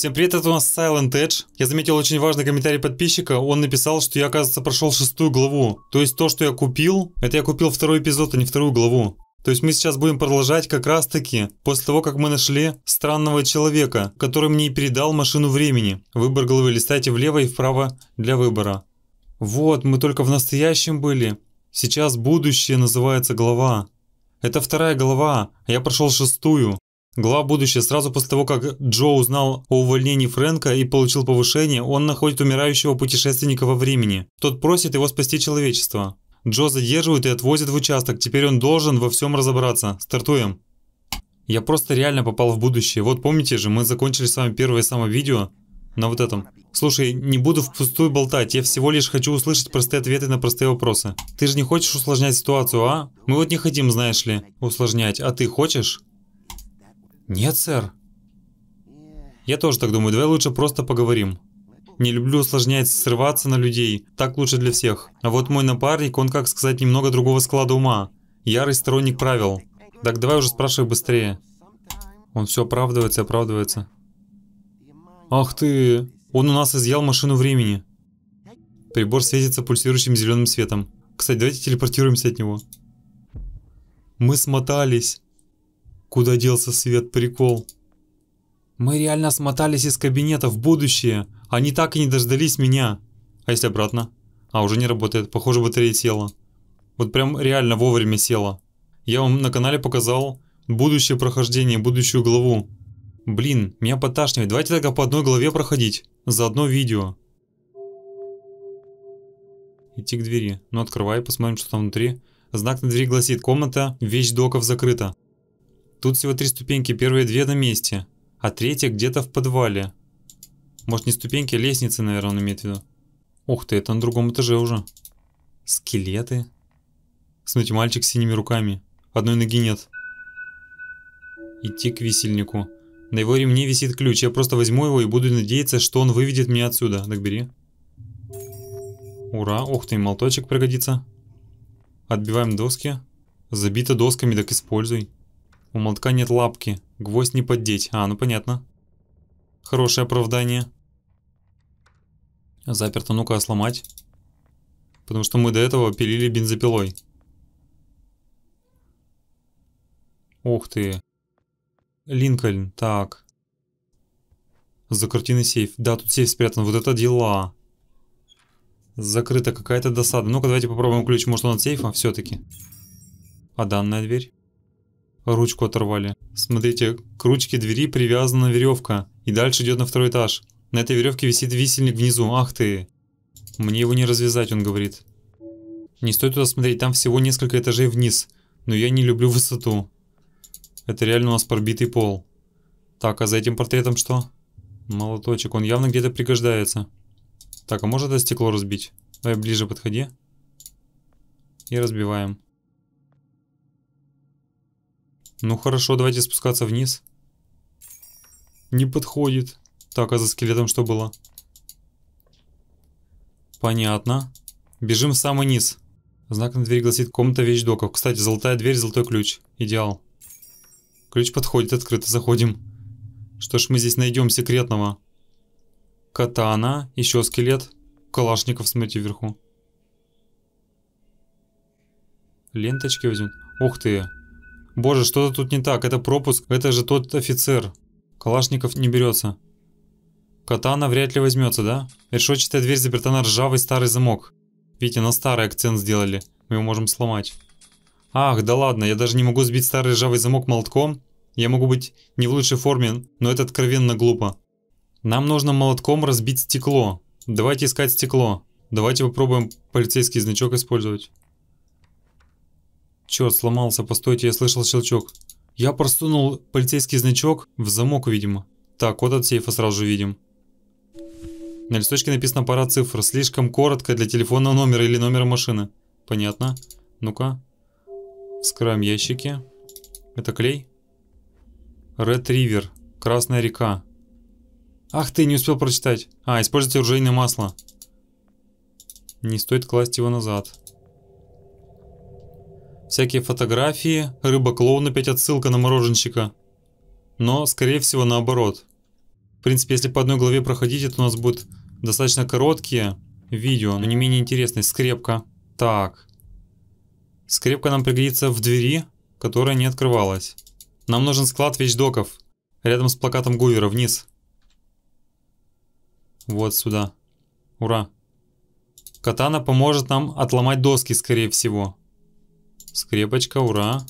Всем привет, это у нас Silent Edge. Я заметил очень важный комментарий подписчика. Он написал, что я, оказывается, прошел шестую главу. То есть то, что я купил, это я купил второй эпизод, а не вторую главу. То есть мы сейчас будем продолжать как раз таки после того, как мы нашли странного человека, который мне и передал машину времени. Выбор главы листайте влево и вправо для выбора. Вот, мы только в настоящем были. Сейчас будущее называется глава. Это вторая глава, а я прошел шестую. Глава будущее. Сразу после того, как Джо узнал о увольнении Фрэнка и получил повышение, он находит умирающего путешественника во времени. Тот просит его спасти человечество. Джо задерживают и отвозят в участок. Теперь он должен во всем разобраться. Стартуем. Я просто реально попал в будущее. Вот помните же, мы закончили с вами первое самое видео на вот этом. Слушай, не буду впустую болтать, я всего лишь хочу услышать простые ответы на простые вопросы. Ты же не хочешь усложнять ситуацию, а? Мы вот не хотим, знаешь ли, усложнять. А ты хочешь? Нет, сэр. Я тоже так думаю, давай лучше просто поговорим. Не люблю усложнять, срываться на людей, так лучше для всех. А вот мой напарник, он, как сказать, немного другого склада ума. Ярый сторонник правил. Так давай уже спрашивай быстрее. Он все оправдывается оправдывается. Ах ты! Он у нас изъял машину времени. Прибор светится пульсирующим зеленым светом. Кстати, давайте телепортируемся от него. Мы смотались. Куда делся свет прикол? Мы реально смотались из кабинета в будущее. Они так и не дождались меня. А если обратно? А, уже не работает. Похоже, батарея села. Вот прям реально вовремя села. Я вам на канале показал будущее прохождение, будущую главу. Блин, меня поташнивает. Давайте тогда по одной главе проходить. За одно видео. Идти к двери. Ну, открывай, посмотрим, что там внутри. Знак на двери гласит «Комната вещь вещдоков закрыта». Тут всего три ступеньки, первые две на месте, а третья где-то в подвале. Может не ступеньки, а лестницы, наверное, он имеет в виду. Ух ты, это на другом этаже уже. Скелеты. Смотрите, мальчик с синими руками. Одной ноги нет. Идти к висельнику. На его ремне висит ключ. Я просто возьму его и буду надеяться, что он выведет меня отсюда. Так бери. Ура. Ух ты, молоточек пригодится. Отбиваем доски. Забито досками, так используй. У молотка нет лапки, гвоздь не поддеть. А, ну понятно. Хорошее оправдание. Заперто, ну-ка, сломать. Потому что мы до этого пилили бензопилой. Ух ты. Линкольн, так. За картиной сейф. Да, тут сейф спрятан. Вот это дела. Закрыта какая-то досада. Ну-ка, давайте попробуем ключ. Может, он от сейфа все-таки? А данная дверь? Ручку оторвали. Смотрите, к ручке двери привязана веревка и дальше идет на второй этаж. На этой веревке висит висельник внизу. Ах ты! Мне его не развязать, он говорит. Не стоит туда смотреть, там всего несколько этажей вниз. Но я не люблю высоту. Это реально у нас пробитый пол. Так, а за этим портретом что? Молоточек, он явно где-то пригождается. Так, а может это стекло разбить? Давай ближе подходи. И разбиваем. Ну хорошо, давайте спускаться вниз. Не подходит. Так, а за скелетом что было? Понятно. Бежим в самый низ. Знак на двери гласит комната вещдоков. Кстати, золотая дверь, золотой ключ. Идеал. Ключ подходит, открыто заходим. Что ж мы здесь найдем секретного? Катана, еще скелет. Калашников, смотрите, вверху. Ленточки возьмем. Ух ты, Боже, что-то тут не так. Это пропуск. Это же тот офицер. Калашников не берется. Катана вряд ли возьмется, да? Решетчатая дверь заперта на ржавый старый замок. Видите, на старый акцент сделали. Мы его можем сломать. Ах, да ладно, я даже не могу сбить старый ржавый замок молотком. Я могу быть не в лучшей форме, но это откровенно глупо. Нам нужно молотком разбить стекло. Давайте искать стекло. Давайте попробуем полицейский значок использовать. Черт, сломался, постойте, я слышал щелчок. Я просунул полицейский значок в замок, видимо. Так, код от сейфа сразу же видим. На листочке написано пара цифр, слишком коротко для телефонного номера или номера машины. Понятно. Ну-ка. Вскроем ящики. Это клей? Red River. Красная река. Ах ты, не успел прочитать. А, используйте ружейное масло. Не стоит класть его назад. Всякие фотографии, рыба-клоун опять отсылка на мороженщика. Но, скорее всего, наоборот. В принципе, если по одной главе проходить, это у нас будет достаточно короткие видео, но не менее интересные. Скрепка. Так. Скрепка нам пригодится в двери, которая не открывалась. Нам нужен склад вещдоков. Рядом с плакатом Гувера, вниз. Вот сюда. Ура. Катана поможет нам отломать доски, скорее всего. Скрепочка, ура.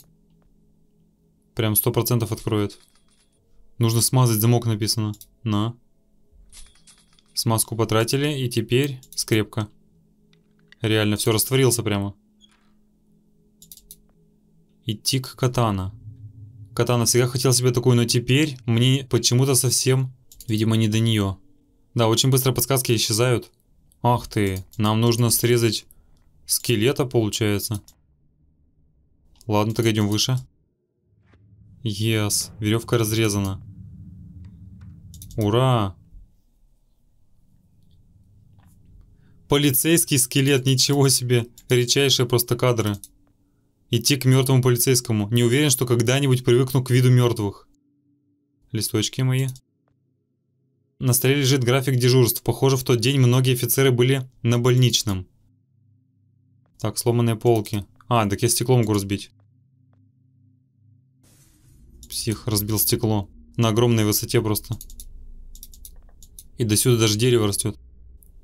Прям 100% откроет. Нужно смазать замок написано. На. Смазку потратили, и теперь скрепка. Реально, все растворился прямо. Идти к катана. Катана всегда хотел себе такую, но теперь мне почему-то совсем, видимо, не до нее. Да, очень быстро подсказки исчезают. Ах ты, нам нужно срезать скелета, получается. Ладно, так идем выше. Yes, веревка разрезана. Ура! Полицейский скелет, ничего себе. Редчайшие просто кадры. Идти к мертвому полицейскому. Не уверен, что когда-нибудь привыкну к виду мертвых. Листочки мои. На столе лежит график дежурств. Похоже, в тот день многие офицеры были на больничном. Так, сломанные полки. А, так я стеклом могу разбить псих, разбил стекло. На огромной высоте просто. И до сюда даже дерево растет.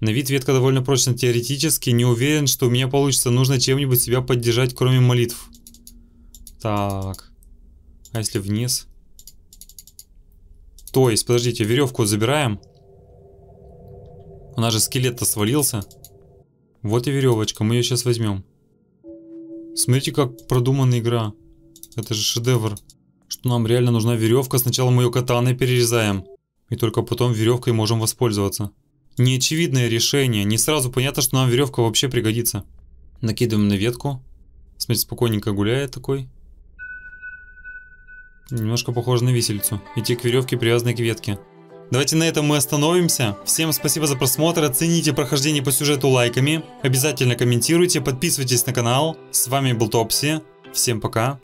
На вид ветка довольно прочно теоретически, не уверен, что у меня получится. Нужно чем-нибудь себя поддержать, кроме молитв. Так. А если вниз? То есть, подождите, веревку забираем. У нас же скелет-то свалился. Вот и веревочка, мы ее сейчас возьмем. Смотрите, как продумана игра. Это же шедевр что нам реально нужна веревка, сначала мы ее катаной перерезаем, и только потом веревкой можем воспользоваться. Неочевидное решение, не сразу понятно, что нам веревка вообще пригодится. Накидываем на ветку. Смотрите, спокойненько гуляет такой. Немножко похоже на виселицу. Идти к веревке, привязанной к ветке. Давайте на этом мы остановимся. Всем спасибо за просмотр, оцените прохождение по сюжету лайками, обязательно комментируйте, подписывайтесь на канал. С вами был Топси, всем пока.